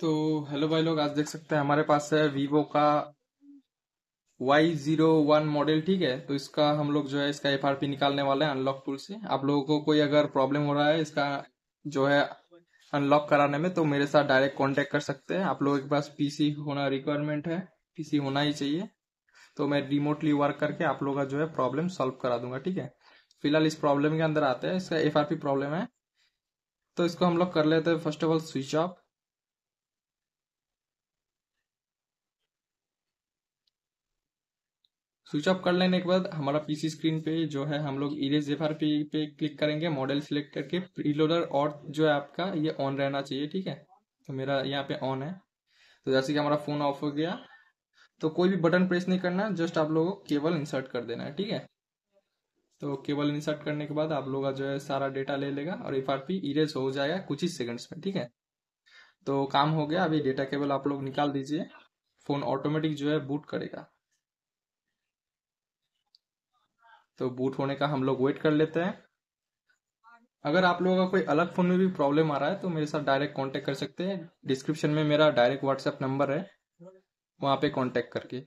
तो हेलो भाई लोग आज देख सकते हैं हमारे पास है वीवो का वाई जीरो वन मॉडल ठीक है तो इसका हम लोग जो है इसका एफ निकालने वाले हैं अनलॉक टूल से आप लोगों को कोई अगर प्रॉब्लम हो रहा है इसका जो है अनलॉक कराने में तो मेरे साथ डायरेक्ट कांटेक्ट कर सकते हैं आप लोगों के पास पीसी होना रिक्वायरमेंट है पीसी होना ही चाहिए तो मैं रिमोटली वर्क करके आप लोगों का जो है प्रॉब्लम सॉल्व करा दूंगा ठीक है फिलहाल इस प्रॉब्लम के अंदर आते हैं इसका एफ प्रॉब्लम है तो इसको हम लोग कर लेते हैं first of all switch off switch off कर लेने के बाद हमारा पीसी स्क्रीन पे जो है हम लोग इरेज एफ पे, पे क्लिक करेंगे मॉडल सिलेक्ट करके प्रीलोडर और जो है आपका ये ऑन रहना चाहिए ठीक है तो मेरा यहाँ पे ऑन है तो जैसे कि हमारा फोन ऑफ हो गया तो कोई भी बटन प्रेस नहीं करना जस्ट आप लोगों को केबल इंसर्ट कर देना है ठीक है तो केबल इंसर्ट करने के बाद आप लोग का जो है सारा डेटा ले लेगा और एफ इरेज हो जाएगा कुछ ही सेकंड्स में ठीक है तो काम हो गया अभी डेटा केबल आप लोग निकाल दीजिए फोन ऑटोमेटिक जो है बूट करेगा तो बूट होने का हम लोग वेट कर लेते हैं अगर आप लोगों का कोई अलग फ़ोन में भी प्रॉब्लम आ रहा है तो मेरे साथ डायरेक्ट कांटेक्ट कर सकते हैं डिस्क्रिप्शन में मेरा डायरेक्ट व्हाट्सएप नंबर है वहाँ पे कांटेक्ट करके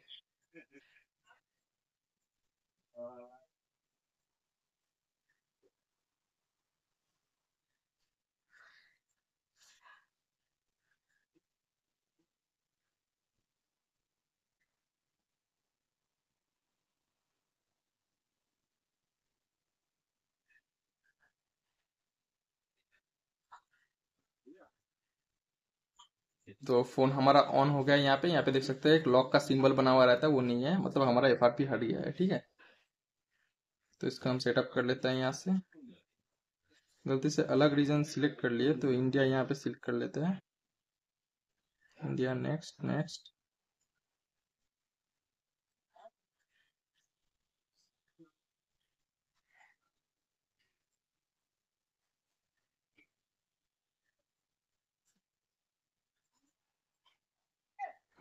तो फोन हमारा ऑन हो गया यहाँ पे यहाँ पे देख सकते हैं एक लॉक का सिंबल बना हुआ रहता है वो नहीं है मतलब हमारा एफ हट गया है ठीक है तो इसका हम सेटअप कर लेते हैं यहाँ से गलती से अलग रीजन सिलेक्ट कर लिए तो इंडिया यहाँ पे सिलेक्ट कर लेते हैं इंडिया नेक्स्ट नेक्स्ट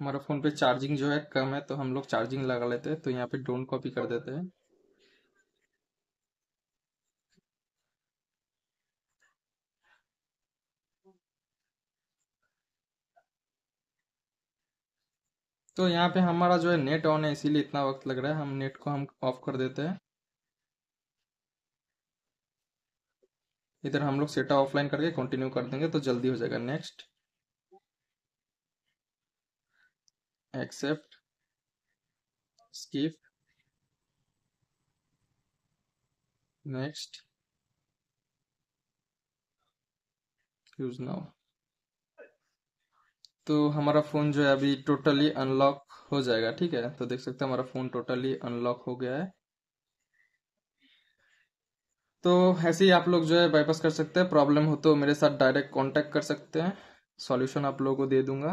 हमारा फ़ोन पे चार्जिंग जो है कम है तो हम लोग चार्जिंग लगा लेते हैं तो यहाँ पे डोंट कॉपी कर देते हैं तो यहाँ पे हमारा जो है नेट ऑन है इसीलिए इतना वक्त लग रहा है हम नेट को हम ऑफ कर देते हैं इधर हम लोग सेटा ऑफलाइन करके कंटिन्यू कर देंगे तो जल्दी हो जाएगा next accept skip next use now तो हमारा फ़ोन जो है अभी टोटली अनलॉक हो जाएगा ठीक है तो देख सकते हैं हमारा फ़ोन टोटली अनलॉक हो गया है तो ऐसे ही आप लोग जो है बाईपास कर सकते हैं प्रॉब्लम हो तो मेरे साथ डायरेक्ट कांटेक्ट कर सकते हैं सॉल्यूशन आप लोगों को दे दूंगा